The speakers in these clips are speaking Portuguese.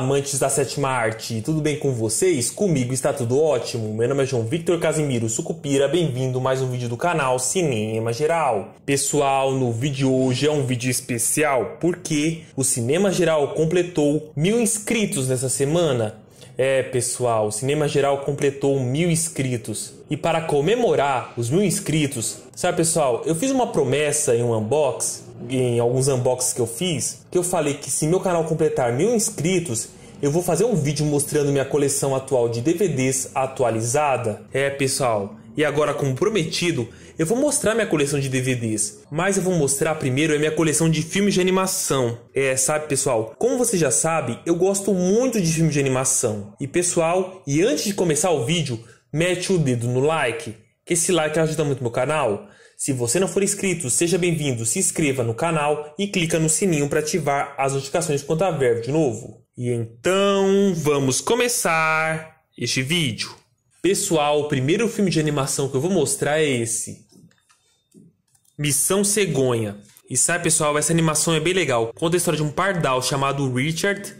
amantes da sétima arte, tudo bem com vocês? Comigo está tudo ótimo. Meu nome é João Victor Casimiro Sucupira, bem-vindo a mais um vídeo do canal Cinema Geral. Pessoal, no vídeo de hoje é um vídeo especial porque o Cinema Geral completou mil inscritos nessa semana. É, pessoal, o Cinema Geral completou mil inscritos. E para comemorar os mil inscritos, sabe pessoal, eu fiz uma promessa em um unboxing em alguns unboxings que eu fiz, que eu falei que se meu canal completar mil inscritos, eu vou fazer um vídeo mostrando minha coleção atual de DVDs atualizada. É, pessoal, e agora como prometido, eu vou mostrar minha coleção de DVDs, mas eu vou mostrar primeiro a minha coleção de filmes de animação. É, sabe, pessoal, como você já sabe, eu gosto muito de filmes de animação. E pessoal, e antes de começar o vídeo, mete o dedo no like que esse like ajuda muito meu canal. Se você não for inscrito, seja bem-vindo, se inscreva no canal e clica no sininho para ativar as notificações quando houver de novo. E então, vamos começar este vídeo. Pessoal, o primeiro filme de animação que eu vou mostrar é esse. Missão Cegonha. E sabe, pessoal, essa animação é bem legal. Conta a história de um pardal chamado Richard,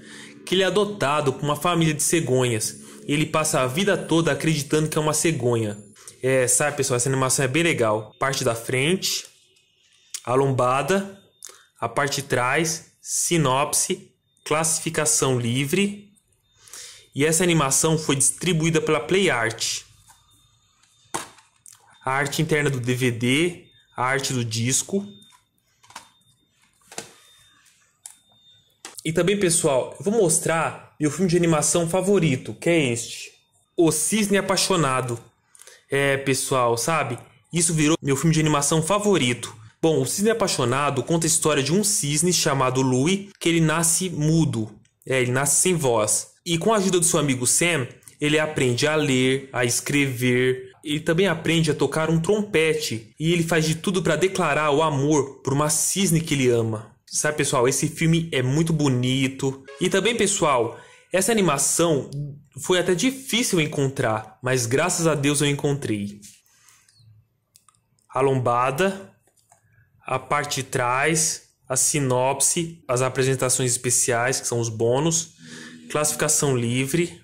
que ele é adotado por uma família de cegonhas. Ele passa a vida toda acreditando que é uma cegonha. É, sabe, pessoal, essa animação é bem legal. Parte da frente, a lombada, a parte de trás, sinopse, classificação livre. E essa animação foi distribuída pela PlayArt. A arte interna do DVD, a arte do disco. E também, pessoal, eu vou mostrar meu filme de animação favorito, que é este: O Cisne Apaixonado. É, pessoal, sabe? Isso virou meu filme de animação favorito. Bom, O Cisne Apaixonado conta a história de um cisne chamado Louie, que ele nasce mudo. É, ele nasce sem voz. E com a ajuda do seu amigo Sam, ele aprende a ler, a escrever. Ele também aprende a tocar um trompete. E ele faz de tudo para declarar o amor por uma cisne que ele ama. Sabe, pessoal, esse filme é muito bonito. E também, pessoal, essa animação foi até difícil encontrar, mas graças a Deus eu encontrei. A lombada, a parte de trás, a sinopse, as apresentações especiais, que são os bônus, classificação livre,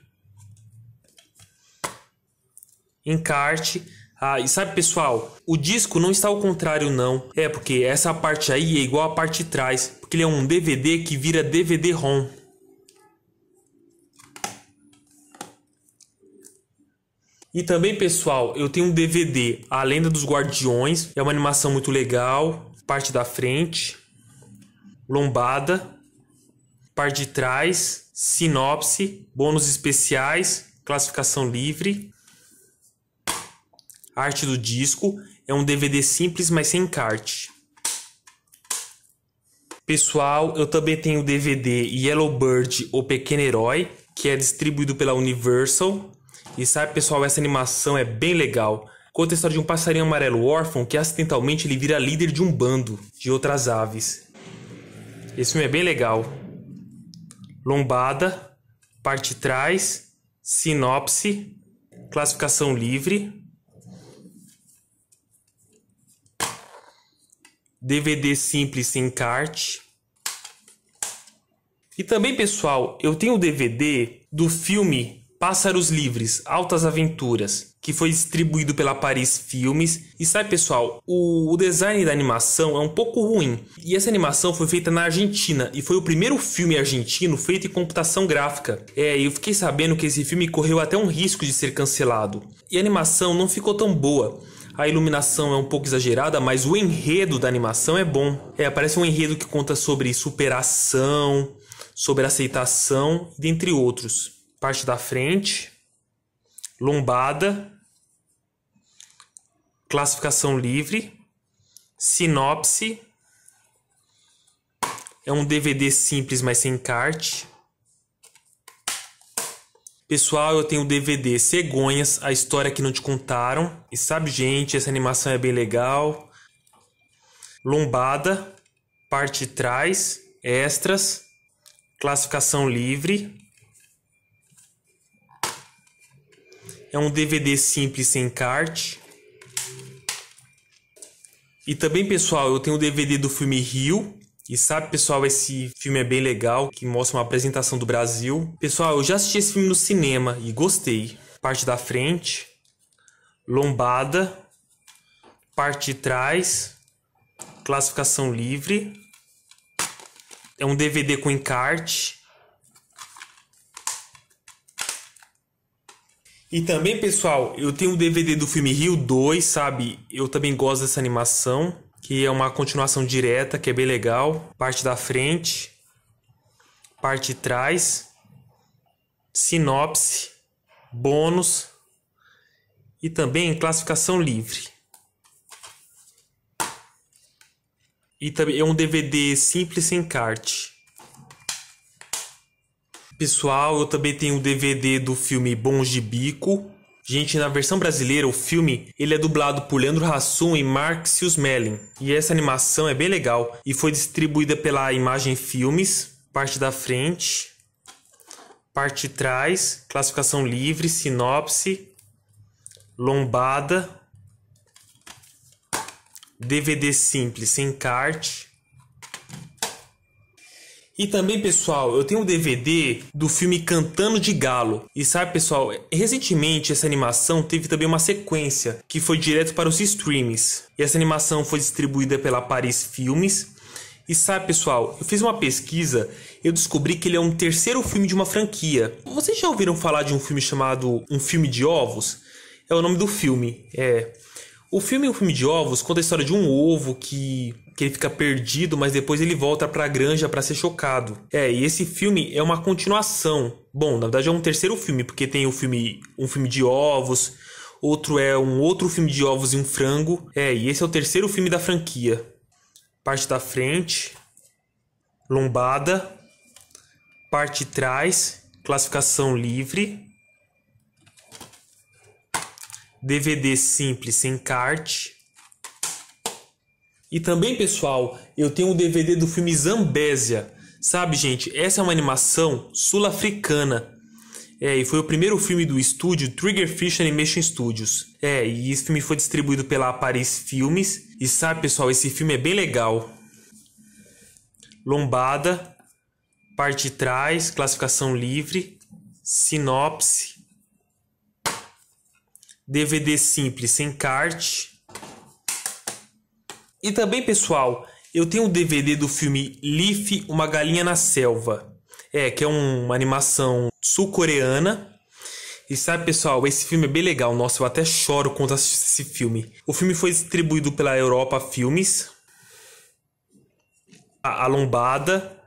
encarte. Ah, e sabe, pessoal, o disco não está ao contrário, não. É, porque essa parte aí é igual à parte de trás, porque ele é um DVD que vira DVD-ROM. E também, pessoal, eu tenho um DVD, A Lenda dos Guardiões. É uma animação muito legal. Parte da frente, lombada, parte de trás, sinopse, bônus especiais, classificação livre, arte do disco. É um DVD simples, mas sem encarte. Pessoal, eu também tenho o DVD Yellowbird, O Pequeno Herói, que é distribuído pela Universal e sabe, pessoal, essa animação é bem legal. Conta a história de um passarinho amarelo órfão que acidentalmente ele vira líder de um bando de outras aves. Esse filme é bem legal. Lombada, parte trás, sinopse, classificação livre. DVD simples sem encarte. E também, pessoal, eu tenho o DVD do filme Pássaros Livres, Altas Aventuras, que foi distribuído pela Paris Filmes. E sabe, pessoal, o, o, design da animação é um pouco ruim. E essa animação foi feita na Argentina e foi o primeiro filme argentino feito em computação gráfica. É, eu fiquei sabendo que esse filme correu até um risco de ser cancelado. E a animação não ficou tão boa. A iluminação é um pouco exagerada, mas o enredo da animação é bom. É, parece um enredo que conta sobre superação, sobre aceitação, dentre outros parte da frente, lombada, classificação livre, sinopse. É um DVD simples, mas sem encarte. Pessoal, eu tenho o DVD Cegonhas, a história que não te contaram. E sabe, gente, essa animação é bem legal. Lombada, parte de trás, extras, classificação livre. É um DVD simples sem encarte. E também, pessoal, eu tenho o DVD do filme Rio. E sabe, pessoal, esse filme é bem legal, que mostra uma apresentação do Brasil. Pessoal, eu já assisti esse filme no cinema e gostei. Parte da frente, lombada, parte de trás, classificação livre. É um DVD com encarte. E também, pessoal, eu tenho o um DVD do filme Rio 2, sabe? Eu também gosto dessa animação, que é uma continuação direta, que é bem legal. Parte da frente, parte de trás, sinopse, bônus e também classificação livre. E também é um DVD simples sem encarte. Pessoal, eu também tenho o DVD do filme Bons de Bico. Gente, na versão brasileira, o filme ele é dublado por Leandro Hassum e Marxius Mellin. E essa animação é bem legal e foi distribuída pela Imagem Filmes, parte da frente, parte de trás, classificação livre, sinopse, lombada, DVD simples, sem carte. E também, pessoal, eu tenho um DVD do filme Cantando de Galo. E sabe, pessoal, recentemente essa animação teve também uma sequência que foi direto para os streams. E essa animação foi distribuída pela Paris Filmes. E sabe, pessoal, eu fiz uma pesquisa, eu descobri que ele é um terceiro filme de uma franquia. Vocês já ouviram falar de um filme chamado Um Filme de Ovos? É o nome do filme. É, o filme O é Filme de Ovos conta a história de um ovo que, que ele fica perdido, mas depois ele volta para a granja para ser chocado. É, e esse filme é uma continuação. Bom, na verdade é um terceiro filme, porque tem o filme Um Filme de Ovos, outro é um outro filme de ovos e um frango. É, e esse é o terceiro filme da franquia. Parte da frente, lombada, parte de trás, classificação livre, DVD simples sem encarte. E também, pessoal, eu tenho o um DVD do filme Zambésia. Sabe, gente, essa é uma animação sul-africana. É, e foi o primeiro filme do estúdio Triggerfish Animation Studios. É, e esse filme foi distribuído pela Paris Filmes. E sabe, pessoal, esse filme é bem legal. Lombada, parte de trás, classificação livre, sinopse, DVD simples sem encarte. E também, pessoal, eu tenho o um DVD do filme Leaf, Uma Galinha na Selva. É, que é uma animação sul-coreana. E sabe, pessoal, esse filme é bem legal. Nossa, eu até choro quando assisto esse filme. O filme foi distribuído pela Europa Filmes. A, a lombada,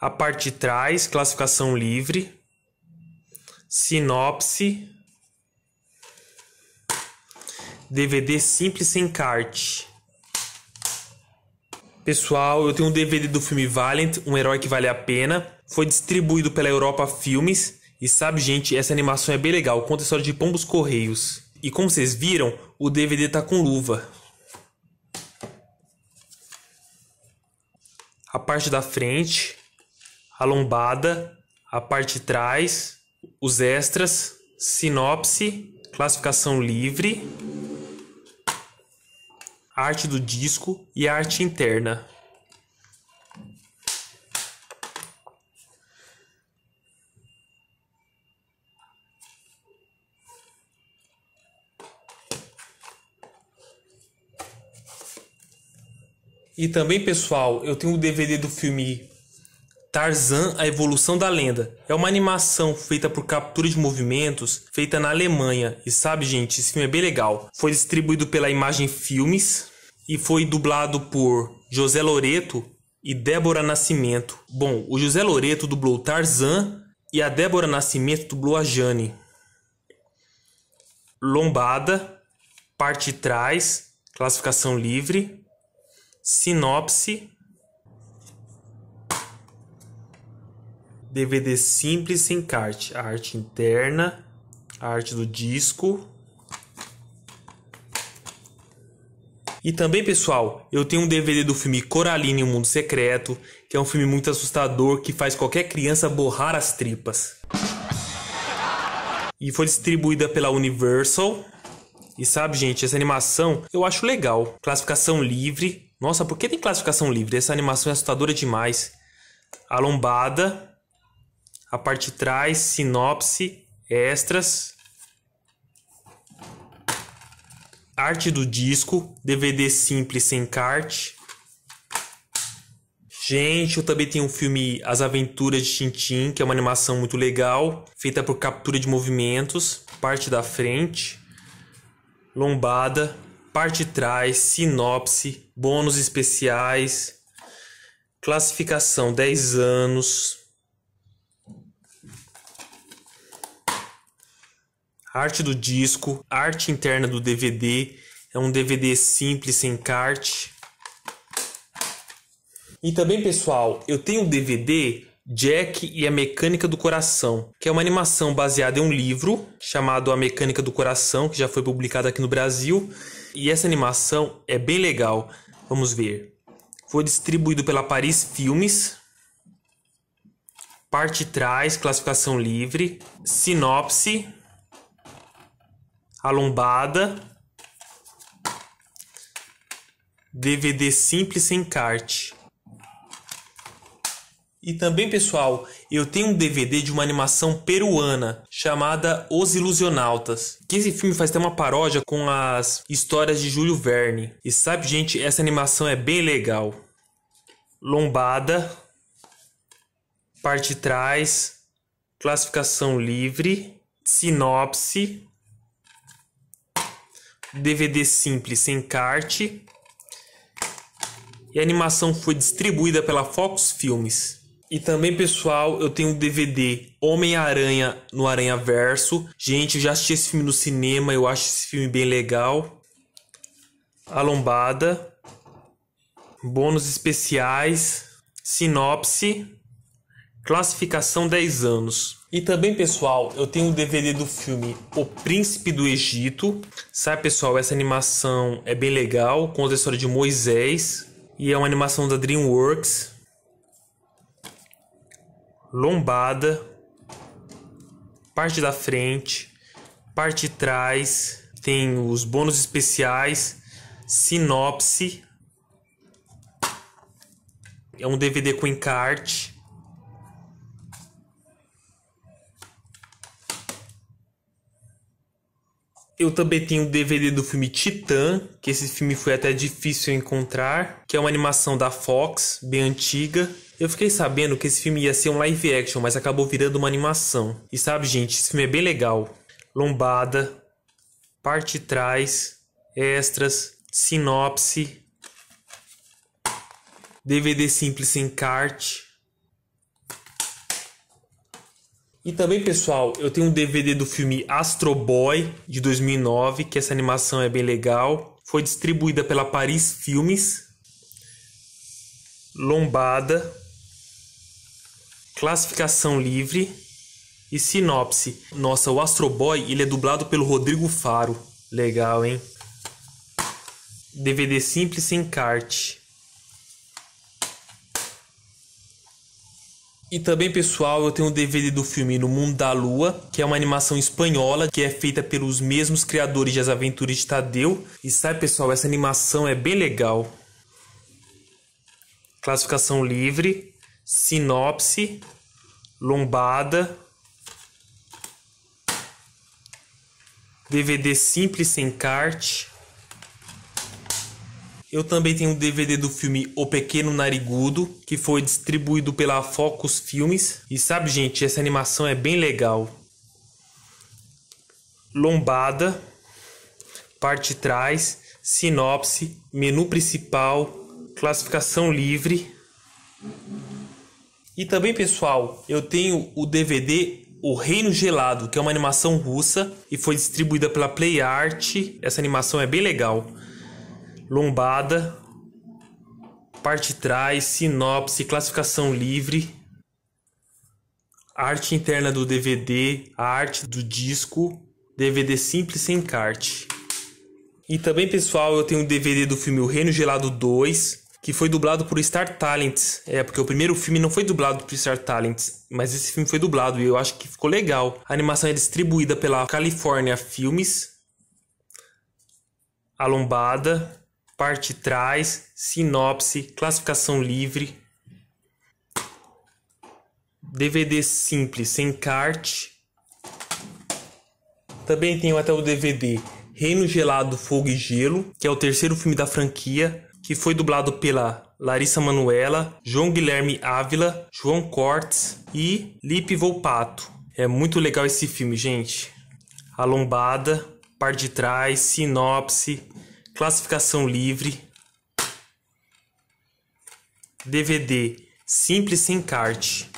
a parte de trás, classificação livre, sinopse, DVD simples sem encarte. Pessoal, eu tenho um DVD do filme Valiant, um herói que vale a pena. Foi distribuído pela Europa Filmes. E sabe, gente, essa animação é bem legal. Conta a história de Pombos Correios. E como vocês viram, o DVD tá com luva. A parte da frente, a lombada, a parte de trás, os extras, sinopse, classificação livre arte do disco e a arte interna. E também, pessoal, eu tenho o DVD do filme Tarzan: A Evolução da Lenda. É uma animação feita por captura de movimentos, feita na Alemanha. E sabe, gente, esse filme é bem legal. Foi distribuído pela Imagem Filmes e foi dublado por José Loreto e Débora Nascimento. Bom, o José Loreto dublou Tarzan e a Débora Nascimento dublou a Jane. Lombada, parte trás, classificação livre, sinopse, DVD simples sem encarte, arte interna, arte do disco, E também, pessoal, eu tenho um DVD do filme Coraline e o Mundo Secreto, que é um filme muito assustador que faz qualquer criança borrar as tripas. E foi distribuída pela Universal. E sabe, gente, essa animação eu acho legal. Classificação livre. Nossa, por que tem classificação livre? Essa animação é assustadora demais. A lombada, a parte de trás, sinopse, extras, arte do disco, DVD simples sem encarte. Gente, eu também tenho um filme As Aventuras de Tintim que é uma animação muito legal, feita por captura de movimentos, parte da frente, lombada, parte de trás, sinopse, bônus especiais, classificação 10 anos, arte do disco, arte interna do DVD. É um DVD simples, sem encarte. E também, pessoal, eu tenho um DVD Jack e a Mecânica do Coração, que é uma animação baseada em um livro chamado A Mecânica do Coração, que já foi publicado aqui no Brasil. E essa animação é bem legal. Vamos ver. Foi distribuído pela Paris Filmes. Parte trás, classificação livre, sinopse, a lombada, DVD simples sem encarte. E também, pessoal, eu tenho um DVD de uma animação peruana chamada Os Ilusionautas. Que esse filme faz até uma paródia com as histórias de Júlio Verne. E sabe, gente, essa animação é bem legal. Lombada, parte trás, classificação livre, sinopse, DVD simples sem encarte. E a animação foi distribuída pela Fox Filmes. E também, pessoal, eu tenho o um DVD Homem-Aranha no Aranha Verso. Gente, eu já assisti esse filme no cinema, eu acho esse filme bem legal. A lombada. Bônus especiais. Sinopse classificação 10 anos. E também, pessoal, eu tenho o um DVD do filme O Príncipe do Egito. Sabe, pessoal, essa animação é bem legal, conta a história de Moisés e é uma animação da Dreamworks. Lombada, parte da frente, parte de trás, tem os bônus especiais, sinopse. É um DVD com encarte Eu também tenho o DVD do filme Titã, que esse filme foi até difícil encontrar, que é uma animação da Fox, bem antiga. Eu fiquei sabendo que esse filme ia ser um live action, mas acabou virando uma animação. E sabe, gente, esse filme é bem legal. Lombada, parte de trás, extras, sinopse, DVD simples sem encarte. E também, pessoal, eu tenho um DVD do filme Astro Boy de 2009, que essa animação é bem legal. Foi distribuída pela Paris Filmes. Lombada. Classificação livre e sinopse. Nossa, o Astro Boy, ele é dublado pelo Rodrigo Faro. Legal, hein? DVD simples sem encarte. E também, pessoal, eu tenho o DVD do filme No Mundo da Lua, que é uma animação espanhola que é feita pelos mesmos criadores de As Aventuras de Tadeu. E sabe, pessoal, essa animação é bem legal. Classificação livre, sinopse, lombada, DVD simples sem carte, eu também tenho o um DVD do filme O Pequeno Narigudo, que foi distribuído pela Focus Filmes. E sabe, gente, essa animação é bem legal. Lombada, parte trás, sinopse, menu principal, classificação livre. E também, pessoal, eu tenho o DVD O Reino Gelado, que é uma animação russa e foi distribuída pela Play Art. Essa animação é bem legal lombada, parte trás, sinopse, classificação livre, arte interna do DVD, a arte do disco, DVD simples sem encarte. E também, pessoal, eu tenho o um DVD do filme O Reino Gelado 2, que foi dublado por Star Talents. É, porque o primeiro filme não foi dublado por Star Talents, mas esse filme foi dublado e eu acho que ficou legal. A animação é distribuída pela California Filmes. A Lombada, parte trás, sinopse, classificação livre, DVD simples, sem carte Também tenho até o DVD Reino Gelado, Fogo e Gelo, que é o terceiro filme da franquia, que foi dublado pela Larissa Manuela, João Guilherme Ávila, João Cortes e Lipe Volpato. É muito legal esse filme, gente. A lombada, parte de trás, sinopse, classificação livre, DVD simples sem encarte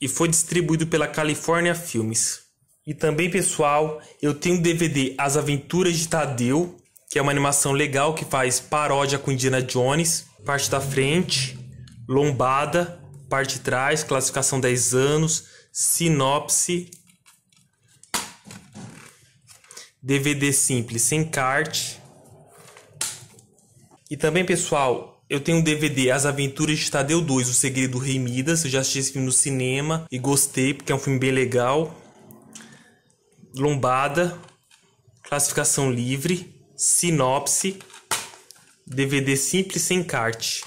e foi distribuído pela California Filmes. E também, pessoal, eu tenho o DVD As Aventuras de Tadeu, que é uma animação legal que faz paródia com Indiana Jones, parte da frente, lombada, parte de trás, classificação 10 anos, sinopse DVD simples sem kart. E também, pessoal, eu tenho um DVD As Aventuras de Tadeu 2, O Segredo do Rei Midas. Eu já assisti esse filme no cinema e gostei, porque é um filme bem legal. Lombada, classificação livre, sinopse, DVD simples sem kart.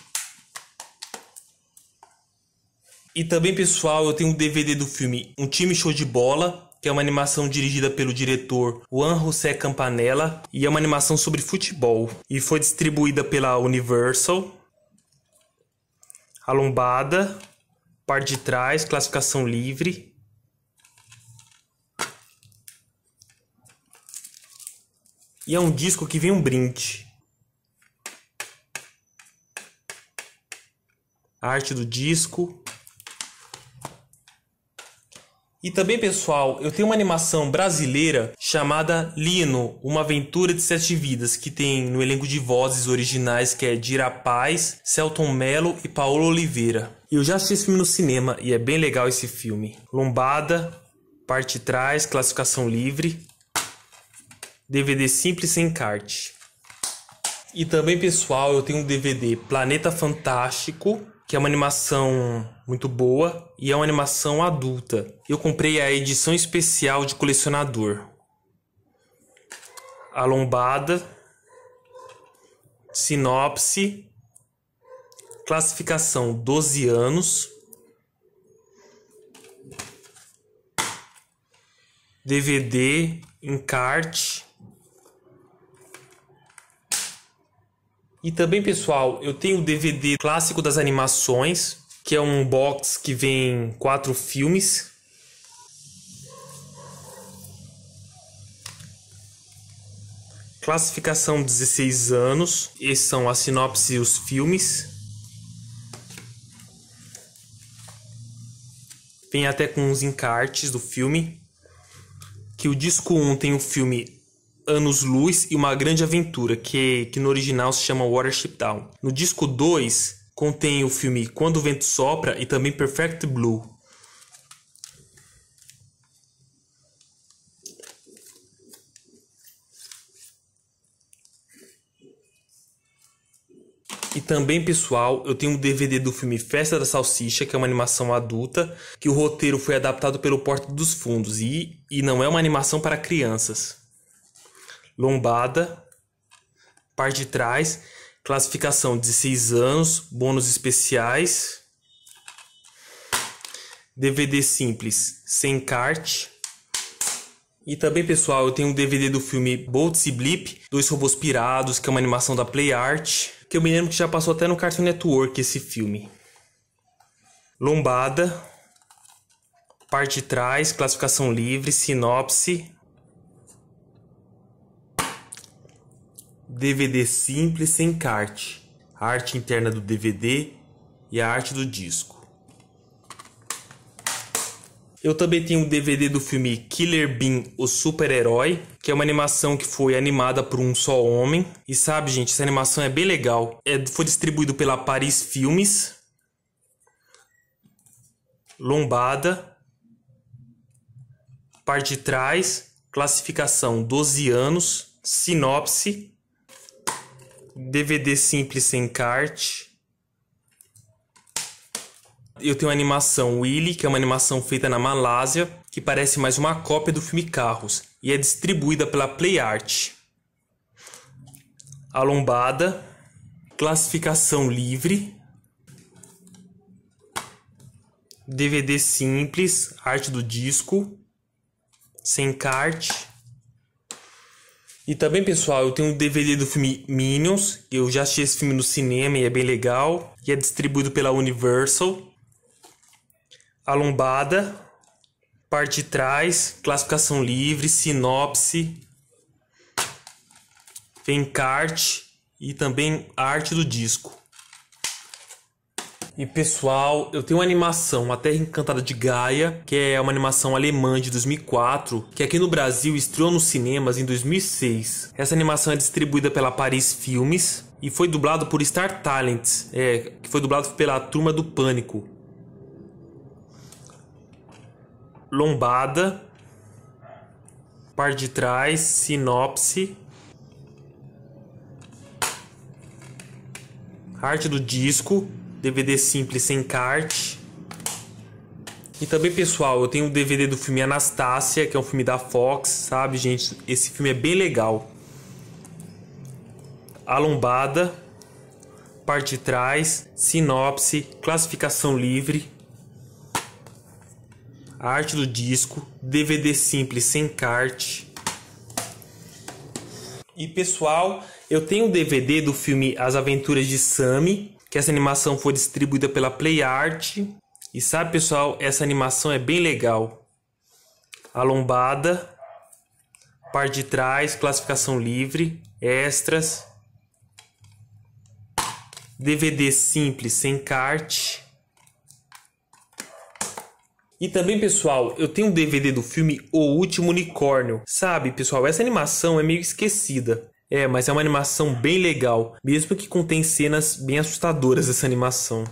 E também, pessoal, eu tenho um DVD do filme Um Time Show de Bola, que é uma animação dirigida pelo diretor Juan José Campanella e é uma animação sobre futebol. E foi distribuída pela Universal. A lombada, parte de trás, classificação livre. E é um disco que vem um brinde. A arte do disco, e também, pessoal, eu tenho uma animação brasileira chamada Lino, Uma Aventura de Sete Vidas, que tem no elenco de vozes originais que é Dira Paz, Celton Mello e Paulo Oliveira. Eu já assisti esse filme no cinema e é bem legal esse filme. Lombada, parte trás, classificação livre, DVD simples sem encarte. E também, pessoal, eu tenho um DVD Planeta Fantástico, que é uma animação muito boa e é uma animação adulta. Eu comprei a edição especial de colecionador. A lombada, sinopse, classificação 12 anos, DVD, encarte, E também, pessoal, eu tenho o DVD clássico das animações, que é um box que vem quatro filmes. Classificação 16 anos. Esses são a sinopse e os filmes. Vem até com uns encartes do filme. Que o disco 1 um tem o filme anos-luz e uma grande aventura, que, que no original se chama Watership Down. No disco 2 contém o filme Quando o Vento Sopra e também Perfect Blue. E também, pessoal, eu tenho um DVD do filme Festa da Salsicha, que é uma animação adulta, que o roteiro foi adaptado pelo Porta dos Fundos e, e não é uma animação para crianças lombada, parte de trás, classificação 16 anos, bônus especiais, DVD simples sem cart. E também, pessoal, eu tenho um DVD do filme Bolts e Blip, Dois Robôs Pirados, que é uma animação da Play Art, que eu me lembro que já passou até no Cartoon Network esse filme. Lombada, parte de trás, classificação livre, sinopse, DVD simples sem encarte, a arte interna do DVD e a arte do disco. Eu também tenho um DVD do filme Killer Bean, o super-herói, que é uma animação que foi animada por um só homem. E sabe, gente, essa animação é bem legal. É, foi distribuído pela Paris Filmes, lombada, parte de trás, classificação 12 anos, sinopse, DVD simples sem encarte. Eu tenho a animação Willy, que é uma animação feita na Malásia, que parece mais uma cópia do filme Carros, e é distribuída pela PlayArt. A lombada, classificação livre, DVD simples, arte do disco, sem encarte. E também, pessoal, eu tenho um DVD do filme Minions. Eu já assisti esse filme no cinema e é bem legal. E é distribuído pela Universal. A lombada, parte de trás, classificação livre, sinopse, vem cart. e também arte do disco. E pessoal, eu tenho uma animação, A Terra Encantada de Gaia, que é uma animação alemã de 2004, que aqui no Brasil estreou nos cinemas em 2006. Essa animação é distribuída pela Paris Filmes e foi dublado por Star Talents, é, que foi dublado pela Turma do Pânico. Lombada, par de trás, sinopse, arte do disco, DVD simples sem encarte. E também, pessoal, eu tenho um DVD do filme Anastácia, que é um filme da Fox, sabe, gente? Esse filme é bem legal. A lombada, parte de trás, sinopse, classificação livre, a arte do disco, DVD simples sem encarte. E pessoal, eu tenho um DVD do filme As Aventuras de Sammy, que essa animação foi distribuída pela PlayArt. E sabe, pessoal, essa animação é bem legal. A lombada, parte de trás, classificação livre, extras, DVD simples sem cart. E também, pessoal, eu tenho um DVD do filme O Último Unicórnio. Sabe, pessoal, essa animação é meio esquecida. É, mas é uma animação bem legal, mesmo que contém cenas bem assustadoras essa animação.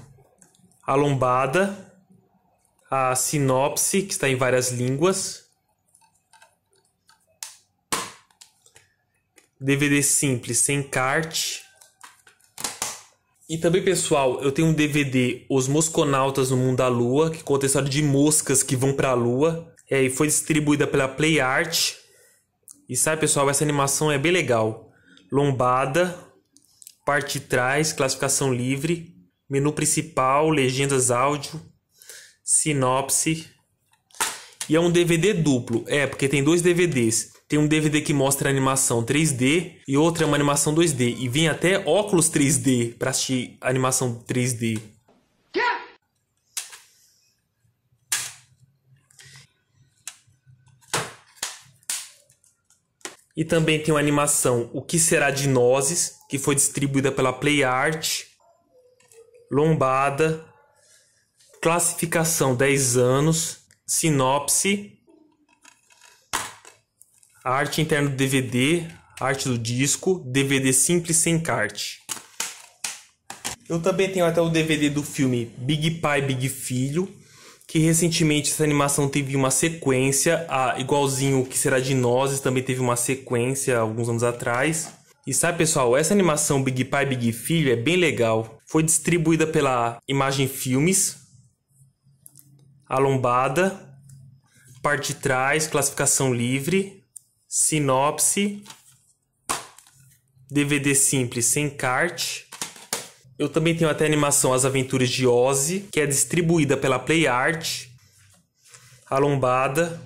A lombada, a sinopse, que está em várias línguas. DVD simples, sem encarte. E também, pessoal, eu tenho um DVD, Os Mosconautas no Mundo da Lua, que conta a história de moscas que vão para a Lua. É, e foi distribuída pela Play Art. E sabe, pessoal, essa animação é bem legal lombada, parte de trás, classificação livre, menu principal, legendas áudio, sinopse. E é um DVD duplo, é, porque tem dois DVDs. Tem um DVD que mostra animação 3D e outra é uma animação 2D. E vem até óculos 3D para assistir animação 3D. E também tem uma animação O Que Será de Nozes, que foi distribuída pela Play Art. Lombada. Classificação 10 anos. Sinopse. Arte interna do DVD. Arte do disco. DVD simples sem carte. Eu também tenho até o DVD do filme Big Pai, Big Filho que recentemente essa animação teve uma sequência, a, igualzinho o que será de nós, também teve uma sequência alguns anos atrás. E sabe, pessoal, essa animação Big Pai Big Filho é bem legal. Foi distribuída pela Imagem Filmes, a lombada, parte de trás, classificação livre, sinopse, DVD simples sem cart, eu também tenho até a animação As Aventuras de Ozzy, que é distribuída pela Art. A Lombada,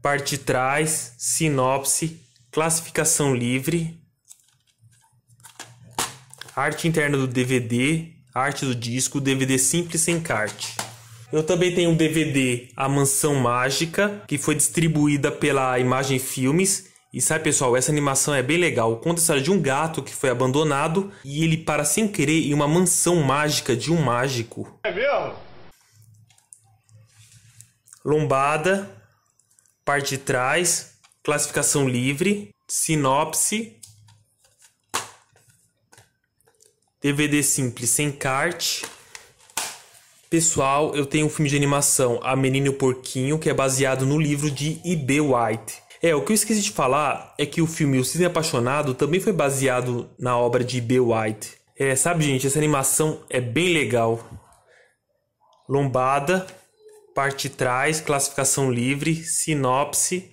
Parte Trás, Sinopse, Classificação Livre, Arte Interna do DVD, Arte do Disco, DVD Simples Sem Carte. Eu também tenho um DVD A Mansão Mágica, que foi distribuída pela Imagem Filmes e sabe, pessoal, essa animação é bem legal. Conta a história de um gato que foi abandonado e ele para sem querer em uma mansão mágica de um mágico. É mesmo? Lombada, parte de trás, classificação livre, sinopse, DVD simples sem cart. Pessoal, eu tenho um filme de animação, A Menina e o Porquinho, que é baseado no livro de E.B. White. É, o que eu esqueci de falar é que o filme O Cisne Apaixonado também foi baseado na obra de B. White. É, sabe, gente, essa animação é bem legal. Lombada, parte de trás, classificação livre, sinopse,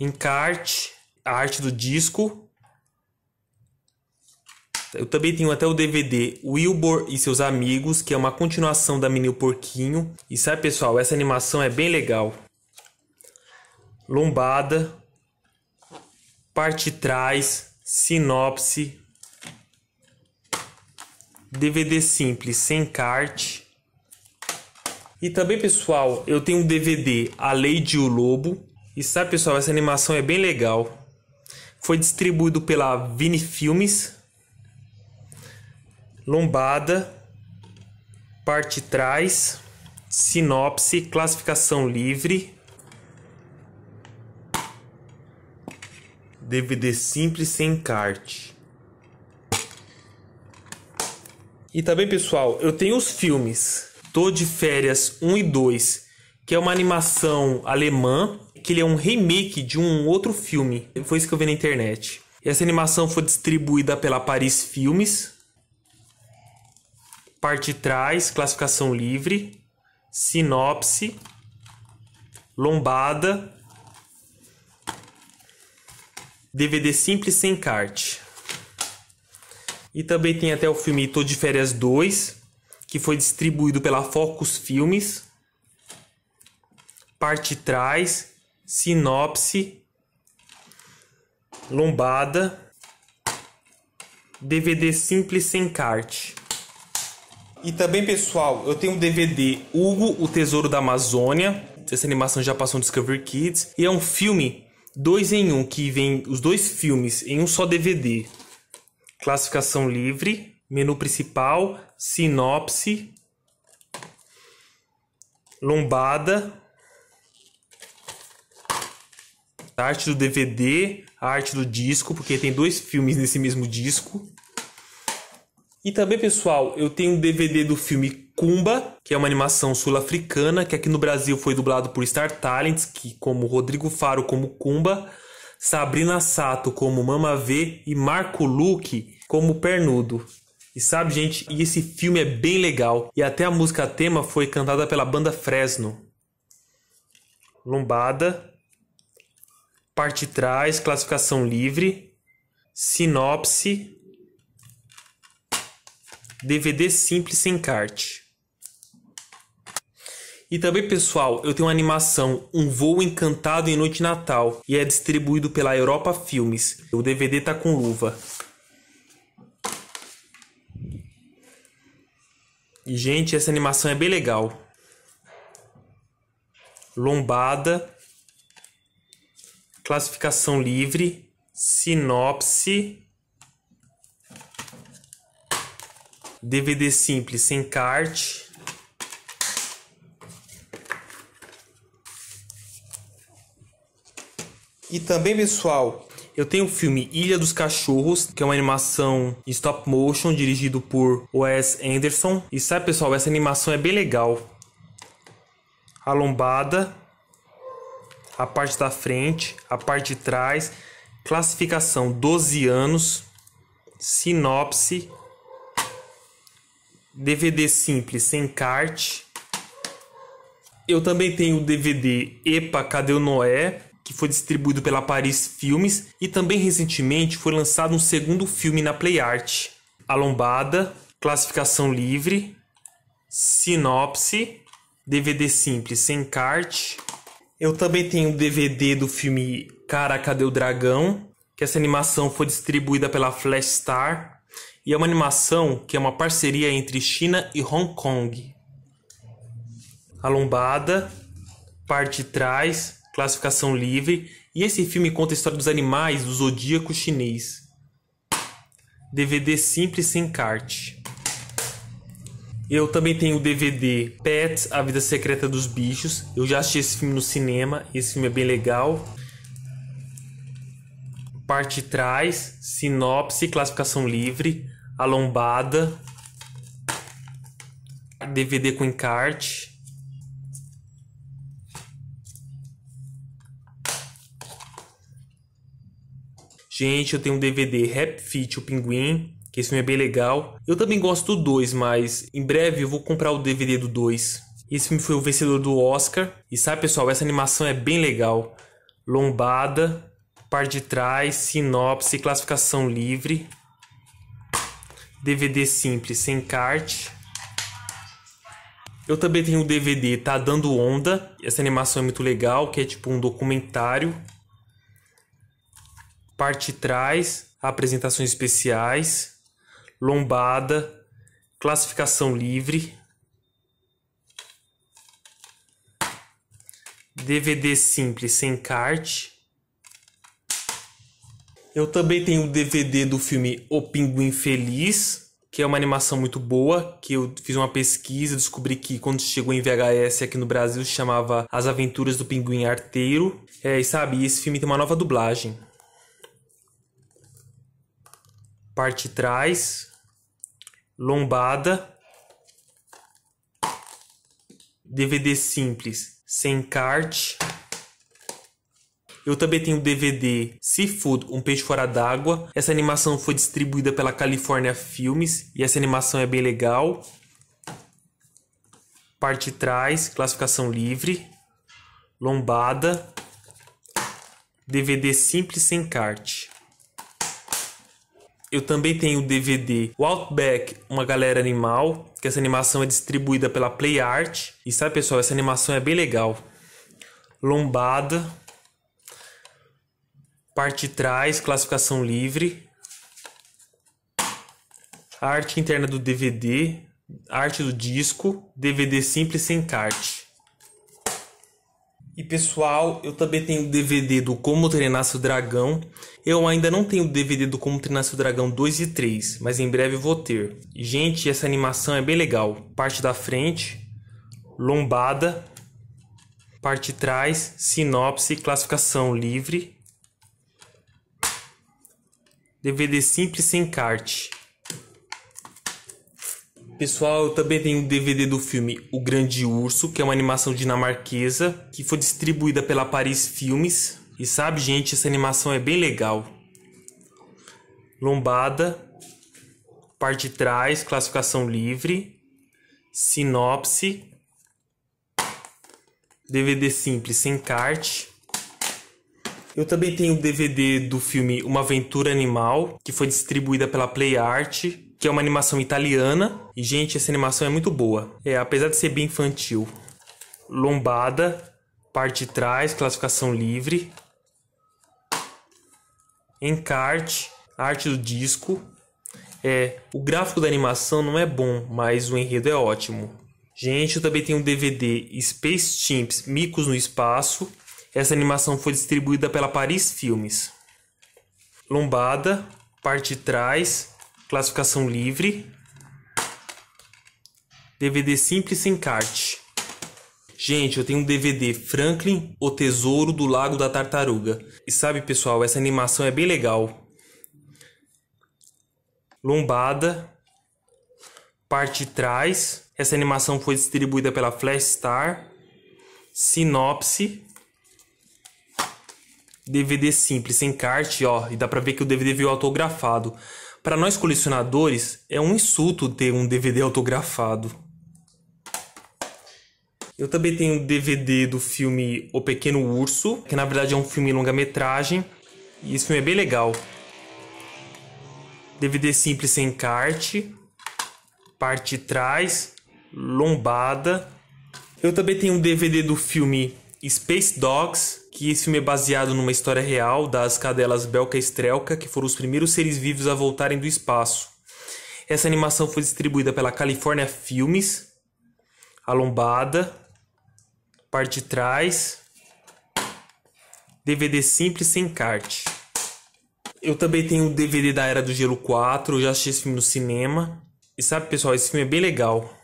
encarte, a arte do disco. Eu também tenho até o DVD Wilbur e seus amigos, que é uma continuação da o Porquinho. E sabe, pessoal, essa animação é bem legal lombada, parte trás, sinopse, DVD simples sem carte. E também, pessoal, eu tenho um DVD A Lei de O Lobo. E sabe, pessoal, essa animação é bem legal. Foi distribuído pela Vini Filmes. Lombada, parte trás, sinopse, classificação livre. DVD simples sem encarte. E também, pessoal, eu tenho os filmes Tô de Férias 1 e 2, que é uma animação alemã, que ele é um remake de um outro filme. Foi isso que eu vi na internet. Essa animação foi distribuída pela Paris Filmes. Parte trás, classificação livre, sinopse, lombada DVD simples sem encarte. E também tem até o filme Tô de Férias 2, que foi distribuído pela Focus Filmes. Parte trás, sinopse, lombada, DVD simples sem encarte. E também, pessoal, eu tenho um DVD Hugo, o Tesouro da Amazônia. Essa animação já passou no Discovery Kids. E é um filme dois em um, que vem os dois filmes em um só DVD. Classificação livre, menu principal, sinopse, lombada, a arte do DVD, arte do disco, porque tem dois filmes nesse mesmo disco. E também, pessoal, eu tenho um DVD do filme Kumba, que é uma animação sul-africana, que aqui no Brasil foi dublado por Star Talents, que como Rodrigo Faro como Kumba, Sabrina Sato como Mama V e Marco Luque como Pernudo. E sabe, gente, e esse filme é bem legal. E até a música tema foi cantada pela banda Fresno. Lombada. Parte trás, classificação livre. Sinopse. DVD simples sem carte. E também, pessoal, eu tenho uma animação, Um Voo Encantado em Noite de Natal, e é distribuído pela Europa Filmes. O DVD tá com luva. E, gente, essa animação é bem legal. Lombada. Classificação livre. Sinopse. DVD simples, sem carte. E também, pessoal, eu tenho o filme Ilha dos Cachorros, que é uma animação stop motion dirigido por Wes Anderson. E sabe, pessoal, essa animação é bem legal. A lombada, a parte da frente, a parte de trás, classificação 12 anos, sinopse, DVD simples sem cart. Eu também tenho o DVD Epa, Cadê o Noé? que foi distribuído pela Paris Filmes, e também recentemente foi lançado um segundo filme na PlayArt: A Lombada, Classificação Livre, Sinopse, DVD simples sem cart. Eu também tenho o DVD do filme Cara, Cadê o Dragão? Que essa animação foi distribuída pela Flash Star. E é uma animação que é uma parceria entre China e Hong Kong. A lombada, parte de trás, classificação livre. E esse filme conta a história dos animais do zodíaco chinês. DVD simples sem carte Eu também tenho o DVD Pets, A Vida Secreta dos Bichos. Eu já assisti esse filme no cinema, esse filme é bem legal. Parte trás, sinopse, classificação livre, a lombada, DVD com encarte. Gente, eu tenho um DVD Rap Fit, o Pinguim, que esse filme é bem legal. Eu também gosto do 2, mas em breve eu vou comprar o DVD do 2. Esse filme foi o vencedor do Oscar. E sabe, pessoal, essa animação é bem legal. Lombada, parte de trás, sinopse, classificação livre. DVD simples, sem carte. Eu também tenho o DVD Tá Dando Onda. Essa animação é muito legal, que é tipo um documentário parte trás, apresentações especiais, lombada, classificação livre, DVD simples sem encarte. Eu também tenho o DVD do filme O Pinguim Feliz, que é uma animação muito boa, que eu fiz uma pesquisa, descobri que quando chegou em VHS aqui no Brasil chamava As Aventuras do Pinguim Arteiro. É, e sabe, esse filme tem uma nova dublagem parte trás, lombada, DVD simples, sem carte. Eu também tenho o DVD Seafood, Um Peixe Fora d'Água. Essa animação foi distribuída pela California Filmes e essa animação é bem legal. Parte trás, classificação livre, lombada, DVD simples sem carte. Eu também tenho o DVD Outback, uma galera animal, que essa animação é distribuída pela Play Art. E sabe, pessoal, essa animação é bem legal. Lombada. Parte de trás, classificação livre. A arte interna do DVD, arte do disco, DVD simples sem carte. E pessoal, eu também tenho o DVD do Como Treinar Seu Dragão. Eu ainda não tenho o DVD do Como Treinar Seu Dragão 2 e 3, mas em breve vou ter. Gente, essa animação é bem legal. Parte da frente, lombada, parte de trás, sinopse, classificação livre. DVD simples sem carte. Pessoal, eu também tenho um DVD do filme O Grande Urso, que é uma animação dinamarquesa que foi distribuída pela Paris Filmes. E sabe, gente, essa animação é bem legal. Lombada, parte de trás, classificação livre, sinopse, DVD simples, sem carte. Eu também tenho o um DVD do filme Uma Aventura Animal, que foi distribuída pela Play Art, que é uma animação italiana e, gente, essa animação é muito boa. É, apesar de ser bem infantil. Lombada, parte de trás, classificação livre. Encarte, arte do disco. É, o gráfico da animação não é bom, mas o enredo é ótimo. Gente, eu também tenho um DVD Space Chimps Micos no Espaço. Essa animação foi distribuída pela Paris Filmes. Lombada, parte de trás, classificação livre. DVD simples sem encarte. Gente, eu tenho um DVD Franklin, o Tesouro do Lago da Tartaruga. E sabe, pessoal, essa animação é bem legal. Lombada, parte de trás. Essa animação foi distribuída pela Flash Star. Sinopse. DVD simples, sem encarte, ó, e dá pra ver que o DVD veio autografado. Para nós colecionadores, é um insulto ter um DVD autografado. Eu também tenho um DVD do filme O Pequeno Urso, que na verdade é um filme longa-metragem, e esse filme é bem legal. DVD simples sem encarte, parte de trás, lombada. Eu também tenho um DVD do filme Space Dogs, que esse filme é baseado numa história real das cadelas Belka e Strelka, que foram os primeiros seres vivos a voltarem do espaço. Essa animação foi distribuída pela California Filmes, a lombada, parte de trás, DVD simples sem encarte. Eu também tenho o DVD da Era do Gelo 4, eu já assisti esse filme no cinema. E sabe, pessoal, esse filme é bem legal.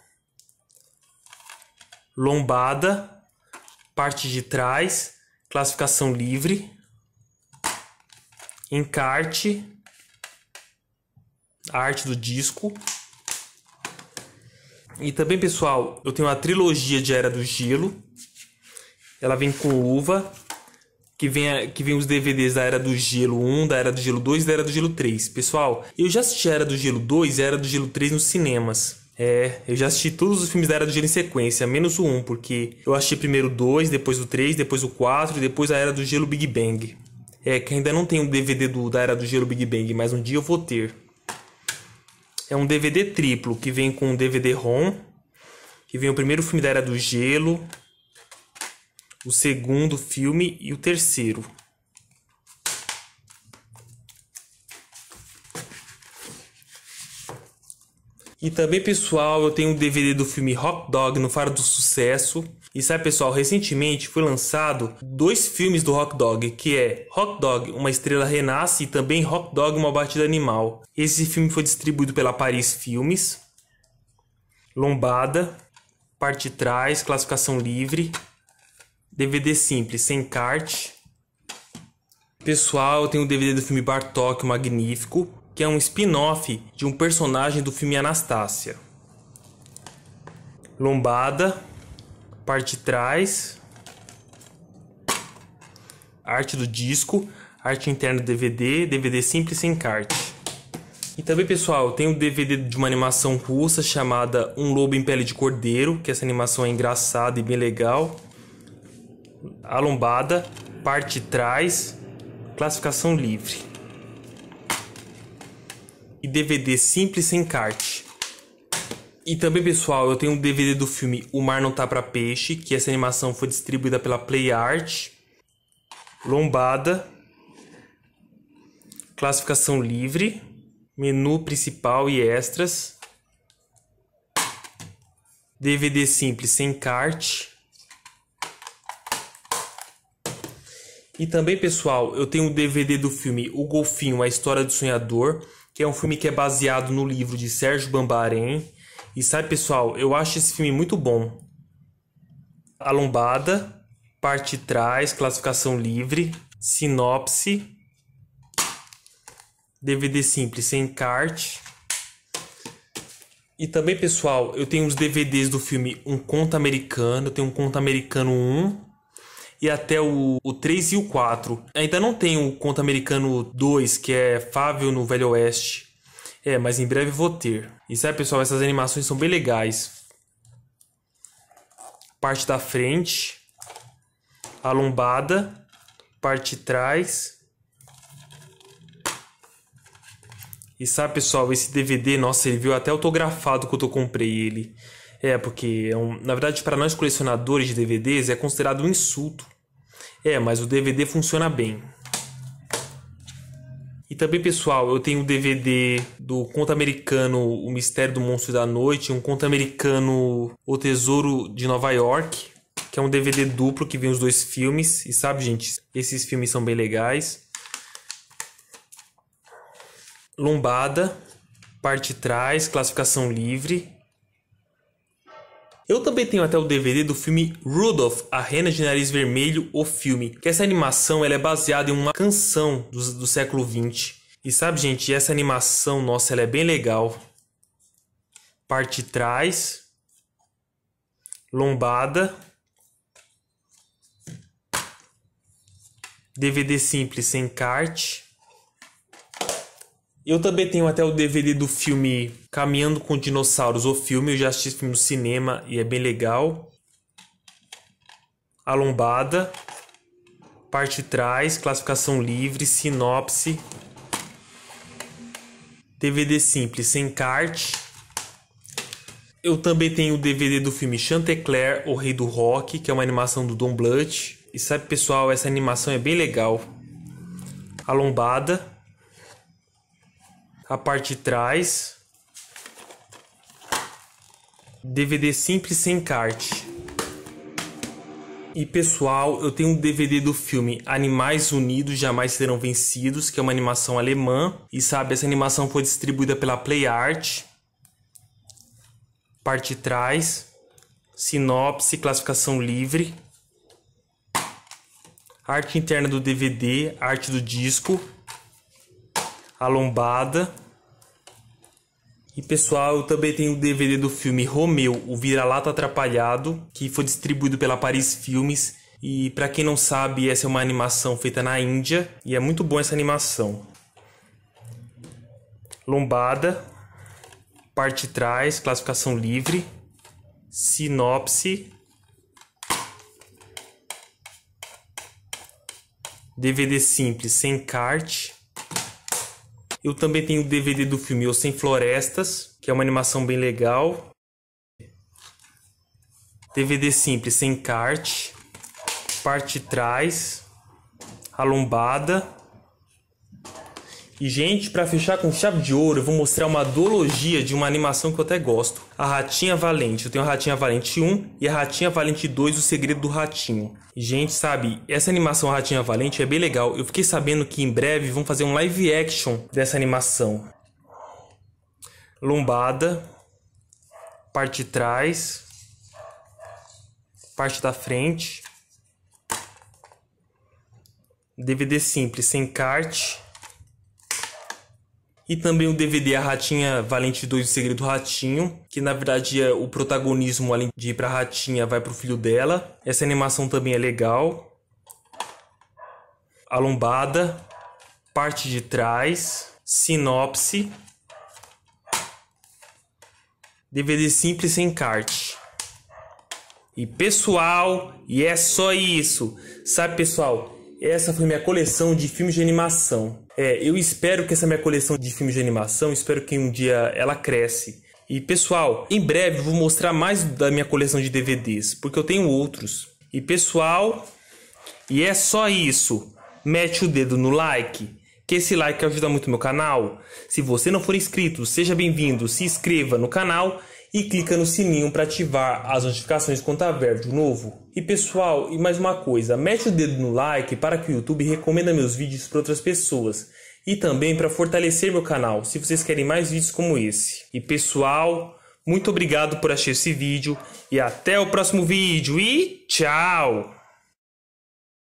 Lombada, parte de trás, classificação livre, encarte, a arte do disco. E também, pessoal, eu tenho a trilogia de Era do Gelo, ela vem com uva, que vem, que vem os DVDs da Era do Gelo 1, da Era do Gelo 2 e da Era do Gelo 3. Pessoal, eu já assisti a Era do Gelo 2 e a Era do Gelo 3 nos cinemas. É, eu já assisti todos os filmes da Era do Gelo em sequência, menos o 1, porque eu assisti primeiro o 2, depois o 3, depois o 4 e depois a Era do Gelo Big Bang. É, que ainda não tem o DVD do, da Era do Gelo Big Bang, mas um dia eu vou ter. É um DVD triplo, que vem com um DVD-ROM, que vem o primeiro filme da Era do Gelo, o segundo filme e o terceiro. E também, pessoal, eu tenho um DVD do filme Hot Dog no Faro do Sucesso. E sabe, pessoal, recentemente foi lançado dois filmes do Hot Dog, que é Hot Dog, Uma Estrela Renasce e também Hot Dog, Uma Batida Animal. Esse filme foi distribuído pela Paris Filmes. Lombada, parte trás, classificação livre. DVD simples, sem encarte. Pessoal, eu tenho o DVD do filme Bartok o Magnífico, que é um spin-off de um personagem do filme Anastácia. Lombada, parte de trás, arte do disco, arte interna do DVD, DVD simples sem encarte. E também, pessoal, tem um DVD de uma animação russa chamada Um Lobo em Pele de Cordeiro, que essa animação é engraçada e bem legal lombada, parte trás, classificação livre. E DVD simples sem encarte. E também, pessoal, eu tenho um DVD do filme O Mar Não Tá Pra Peixe, que essa animação foi distribuída pela Play Art. Lombada. Classificação livre. Menu principal e extras. DVD simples sem encarte. E também, pessoal, eu tenho o um DVD do filme O Golfinho, A História do Sonhador, que é um filme que é baseado no livro de Sérgio Bambarém. E sabe, pessoal, eu acho esse filme muito bom. A lombada, parte trás, classificação livre, sinopse, DVD simples, sem encarte. E também, pessoal, eu tenho os DVDs do filme Um Conto Americano, eu tenho Um Conto Americano 1 e até o, o 3 e o 4. Ainda não tem o Conto Americano 2, que é fábio no Velho Oeste. É, mas em breve vou ter. E sabe, pessoal, essas animações são bem legais. Parte da frente, a lombada, parte de trás. E sabe, pessoal, esse DVD, nossa, ele viu até autografado quando eu comprei ele. É, porque é um, na verdade para nós colecionadores de DVDs é considerado um insulto. É, mas o DVD funciona bem. E também, pessoal, eu tenho o um DVD do conto americano O Mistério do Monstro da Noite, um conto americano O Tesouro de Nova York, que é um DVD duplo que vem os dois filmes. E sabe, gente, esses filmes são bem legais. Lombada, parte trás, classificação livre, eu também tenho até o DVD do filme Rudolph, a Rena de Nariz Vermelho, o filme. Que essa animação ela é baseada em uma canção do, do século XX. E sabe, gente, essa animação, nossa, ela é bem legal. Parte de trás, lombada, DVD simples sem carte. Eu também tenho até o DVD do filme Caminhando com Dinossauros, o filme. Eu já assisti esse filme no cinema e é bem legal. A Lombada, parte trás, classificação livre, sinopse. DVD simples, sem kart. Eu também tenho o DVD do filme Chantecler, O Rei do Rock, que é uma animação do Don Bluth. E sabe, pessoal, essa animação é bem legal. A Lombada a parte de trás. DVD simples sem encarte. E pessoal, eu tenho um DVD do filme Animais Unidos Jamais Serão Vencidos, que é uma animação alemã. E sabe, essa animação foi distribuída pela Play Art. Parte de trás. Sinopse, classificação livre. Arte interna do DVD, arte do disco. A Lombada. E pessoal, eu também tenho o DVD do filme Romeu, o Vira-Lata Atrapalhado, que foi distribuído pela Paris Filmes. E para quem não sabe, essa é uma animação feita na Índia e é muito boa essa animação. Lombada, parte trás, classificação livre, sinopse, DVD simples sem carte, eu também tenho o DVD do filme O Sem Florestas, que é uma animação bem legal. DVD simples, sem encarte. Parte de trás. A lombada. E, gente, para fechar com chave de ouro, eu vou mostrar uma duologia de uma animação que eu até gosto. A Ratinha Valente. Eu tenho a Ratinha Valente 1 e a Ratinha Valente 2, O Segredo do Ratinho. Gente, sabe, essa animação Ratinha Valente é bem legal. Eu fiquei sabendo que em breve vão fazer um live action dessa animação. Lombada. Parte de trás. Parte da frente. DVD simples, sem carte. E também o DVD A Ratinha Valente 2 O Segredo Ratinho, que na verdade é o protagonismo, além de ir pra Ratinha, vai pro filho dela. Essa animação também é legal. A lombada, parte de trás, sinopse. DVD simples sem encarte. E pessoal, e é só isso. Sabe, pessoal, essa foi minha coleção de filmes de animação. É, eu espero que essa minha coleção de filmes de animação, espero que um dia ela cresce. E pessoal, em breve vou mostrar mais da minha coleção de DVDs, porque eu tenho outros. E pessoal, e é só isso. Mete o dedo no like, que esse like ajuda muito meu canal. Se você não for inscrito, seja bem-vindo, se inscreva no canal e clica no sininho para ativar as notificações quando houver tá vídeo novo. E pessoal, e mais uma coisa, mete o dedo no like para que o YouTube recomenda meus vídeos para outras pessoas e também para fortalecer meu canal, se vocês querem mais vídeos como esse. E pessoal, muito obrigado por assistir esse vídeo e até o próximo vídeo e tchau!